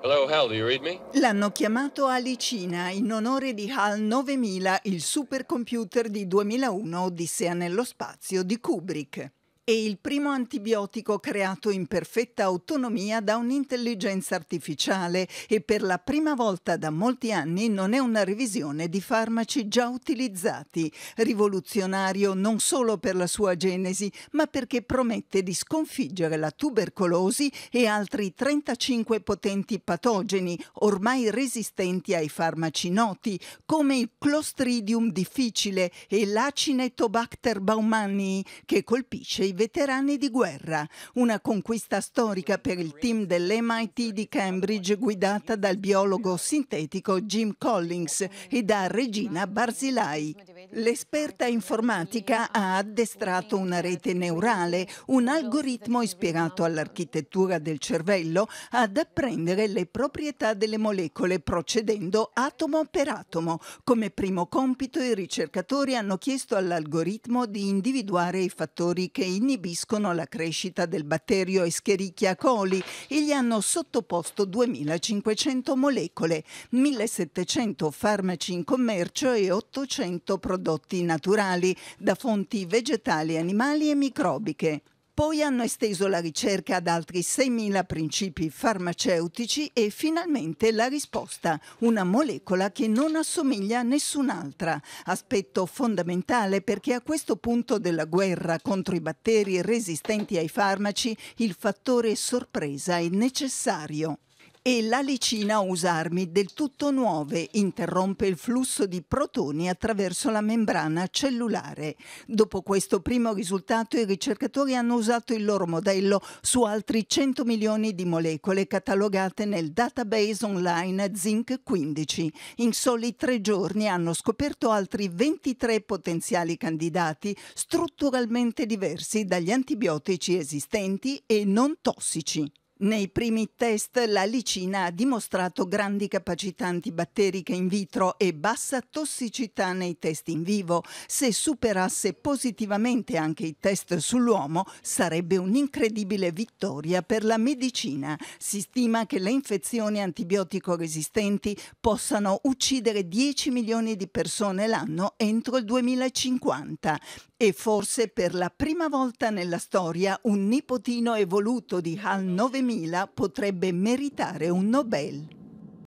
Hello, Hal, do you read me? L'hanno chiamato Alicina in onore di HAL 9000, il supercomputer di 2001 Odissea nello spazio di Kubrick è il primo antibiotico creato in perfetta autonomia da un'intelligenza artificiale e per la prima volta da molti anni non è una revisione di farmaci già utilizzati. Rivoluzionario non solo per la sua genesi, ma perché promette di sconfiggere la tubercolosi e altri 35 potenti patogeni ormai resistenti ai farmaci noti, come il Clostridium difficile e l'Acinetobacter baumannii che colpisce i veterani di guerra, una conquista storica per il team dell'MIT di Cambridge guidata dal biologo sintetico Jim Collins e da Regina Barzilai. L'esperta informatica ha addestrato una rete neurale, un algoritmo ispirato all'architettura del cervello ad apprendere le proprietà delle molecole procedendo atomo per atomo. Come primo compito i ricercatori hanno chiesto all'algoritmo di individuare i fattori che inibiscono la crescita del batterio Escherichia coli e gli hanno sottoposto 2500 molecole, 1700 farmaci in commercio e 800 prodotti prodotti naturali da fonti vegetali, animali e microbiche. Poi hanno esteso la ricerca ad altri 6.000 principi farmaceutici e finalmente la risposta, una molecola che non assomiglia a nessun'altra, aspetto fondamentale perché a questo punto della guerra contro i batteri resistenti ai farmaci il fattore sorpresa è necessario e l'alicina usa armi del tutto nuove, interrompe il flusso di protoni attraverso la membrana cellulare. Dopo questo primo risultato i ricercatori hanno usato il loro modello su altri 100 milioni di molecole catalogate nel database online Zinc 15. In soli tre giorni hanno scoperto altri 23 potenziali candidati strutturalmente diversi dagli antibiotici esistenti e non tossici. Nei primi test la licina ha dimostrato grandi capacità antibatteriche in vitro e bassa tossicità nei test in vivo. Se superasse positivamente anche i test sull'uomo sarebbe un'incredibile vittoria per la medicina. Si stima che le infezioni antibiotico resistenti possano uccidere 10 milioni di persone l'anno entro il 2050 e forse per la prima volta nella storia un nipotino evoluto di HAL 9000 2000 potrebbe meritare un Nobel.